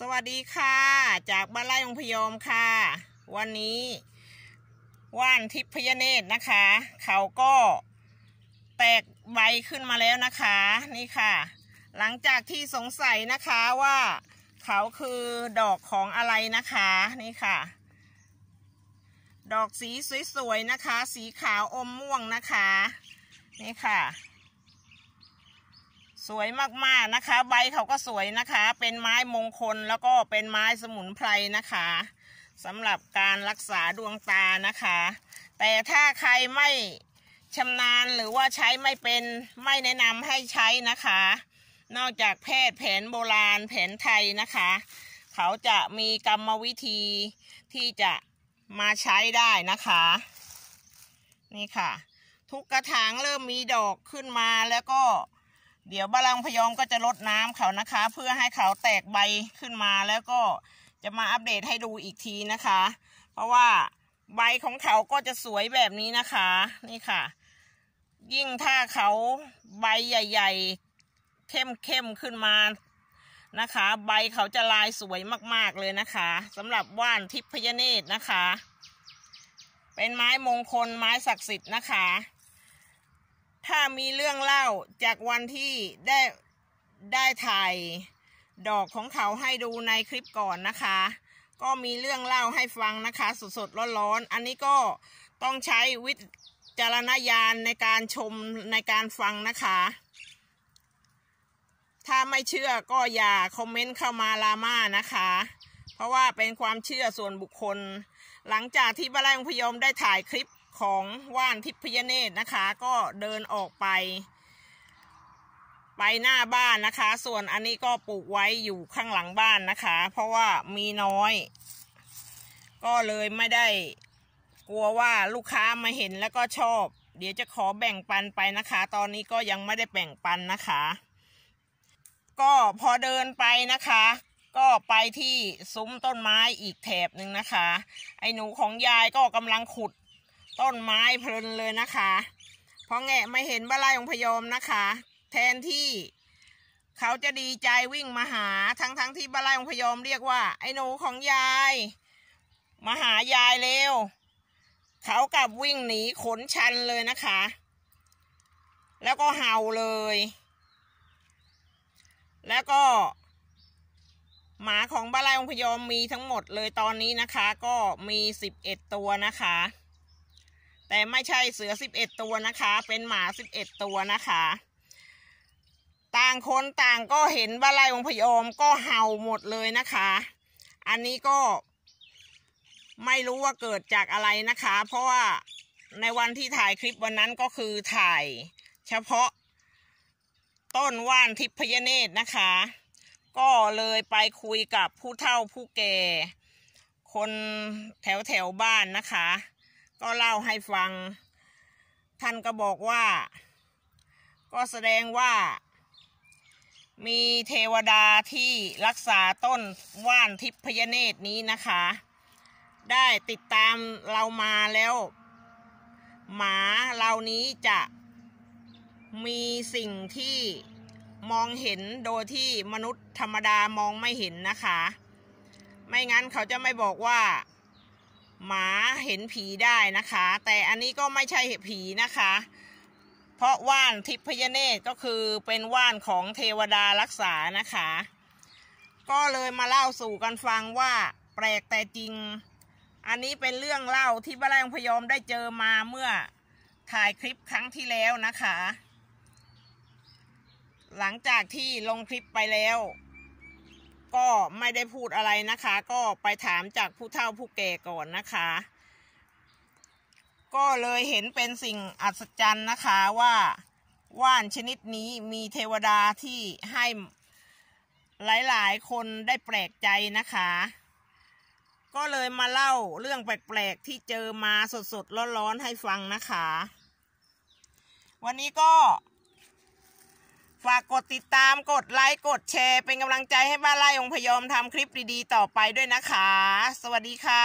สวัสดีค่ะ จากบ้านไร่องพยอมค่ะ วันนี้ว่านทิพพยเนตรนะคะ เขาก็แตกใบขึ้นมาแล้วนะคะ นี่ค่ะ หลังจากที่สงสัยนะคะว่าเขาคือดอกของอะไรนะคะ นี่ค่ะ ดอกสีสวยๆนะคะ สีขาวอมม่วงนะคะ นี่ค่ะสวยมากๆนะคะ ใบเขาก็สวยนะคะเป็นไม้มงคลแล้วก็เป็นไม้สมุนไพรนะคะสำหรับการรักษาดวงตานะคะ แต่ถ้าใครไม่ชำนาญหรือว่าใช้ไม่เป็นไม่แนะนำให้ใช้นะคะ นอกจากแพทย์แผนโบราณแผนไทยนะคะ เขาจะมีกรรมวิธีที่จะมาใช้ได้นะคะ นี่ค่ะ ทุกกระถางเริ่มมีดอกขึ้นมาแล้วก็เดี๋ยวบาลังพยอมก็จะลดน้ำเขานะคะ เพื่อให้เขาแตกใบขึ้นมาแล้วก็จะมาอัปเดตให้ดูอีกทีนะคะ เพราะว่าใบของเขาก็จะสวยแบบนี้นะคะ นี่ค่ะ ยิ่งถ้าเขาใบใหญ่ๆเข้มๆขึ้นมานะคะ ใบเขาจะลายสวยมากๆเลยนะคะสำหรับว่านทิพยเนตรนะคะ เป็นไม้มงคลไม้ศักดิ์สิทธิ์นะคะถ้ามีเรื่องเล่าจากวันที่ได้ได้ถ่ายดอกของเขาให้ดูในคลิปก่อนนะคะ ก็มีเรื่องเล่าให้ฟังนะคะ สดๆ ร้อนๆ อันนี้ก็ต้องใช้วิจารณญาณในการชมในการฟังนะคะ ถ้าไม่เชื่อก็อย่าคอมเมนต์เข้ามาลาม่านะคะเพราะว่าเป็นความเชื่อส่วนบุคคล หลังจากที่บ้านแรงพยมได้ถ่ายคลิปของว่านทิพยเนตรนะคะก็เดินออกไป ไปหน้าบ้านนะคะ ส่วนอันนี้ก็ปลูกไว้อยู่ข้างหลังบ้านนะคะ เพราะว่ามีน้อย ก็เลยไม่ได้กลัวว่าลูกค้ามาเห็นแล้วก็ชอบ เดี๋ยวจะขอแบ่งปันไปนะคะ ตอนนี้ก็ยังไม่ได้แบ่งปันนะคะ ก็พอเดินไปนะคะ ก็ไปที่ซุ้มต้นไม้อีกแถบหนึ่งนะคะ ไอ้หนูของยายก็กำลังขุดต้นไม้เพลินเลยนะคะพอแงะไม่เห็นบ้าลายองพยอมนะคะ แทนที่เขาจะดีใจวิ่งมาหาทั้งๆทที่บ้าลายองพยอมเรียกว่าไอ้หนูของยายมาหายายเร็วเขากลับวิ่งหนีขนชันเลยนะคะ แล้วก็เห่าเลย แล้วก็ หมาของบ้าลายองพยอมมีทั้งหมดเลยตอนนี้นะคะ ก็มีสิบเอ็ดตัวนะคะแต่ไม่ใช่เสือสิบเอ็ดตัวนะคะ เป็นหมาสิบเอ็ดตัวนะคะ ต่างคน ต่างก็เห็นบาลายองพยอมก็เห่าหมดเลยนะคะ อันนี้ก็ไม่รู้ว่าเกิดจากอะไรนะคะ เพราะว่าในวันที่ถ่ายคลิปวันนั้นก็คือถ่ายเฉพาะ ต้นว่านทิพยเนตรนะคะ ก็เลยไปคุยกับผู้เฒ่าผู้แก่ คนแถวแถวบ้านนะคะก็เล่าให้ฟัง ท่านก็บอกว่า ก็แสดงว่า มีเทวดาที่รักษาต้นว่านทิพยเนตรนี้นะคะ ได้ติดตามเรามาแล้ว หมาเหล่านี้จะมีสิ่งที่มองเห็นโดยที่มนุษย์ธรรมดามองไม่เห็นนะคะ ไม่งั้นเขาจะไม่บอกว่าหมาเห็นผีได้นะคะแต่อันนี้ก็ไม่ใช่ผีนะคะ เพราะว่านทิพยเนตรก็คือเป็นว่านของเทวดารักษานะคะ ก็เลยมาเล่าสู่กันฟังว่า แปลกแต่จริง อันนี้เป็นเรื่องเล่าที่บ้านแรงพยอมได้เจอมาเมื่อถ่ายคลิปครั้งที่แล้วนะคะ หลังจากที่ลงคลิปไปแล้วก็ไม่ได้พูดอะไรนะคะ ก็ไปถามจากผู้เฒ่าผู้แก่ก่อนนะคะ ก็เลยเห็นเป็นสิ่งอัศจรรย์นะคะว่าว่านชนิดนี้มีเทวดาที่ให้หลาย ๆ คนได้แปลกใจนะคะ ก็เลยมาเล่าเรื่องแปลกๆที่เจอมาสดๆร้อนๆให้ฟังนะคะ วันนี้ก็ฝากกดติดตาม กดไลค์ กดแชร์ เป็นกำลังใจให้บ้านไร่องพยอมทำคลิปดีๆต่อไปด้วยนะคะ สวัสดีค่ะ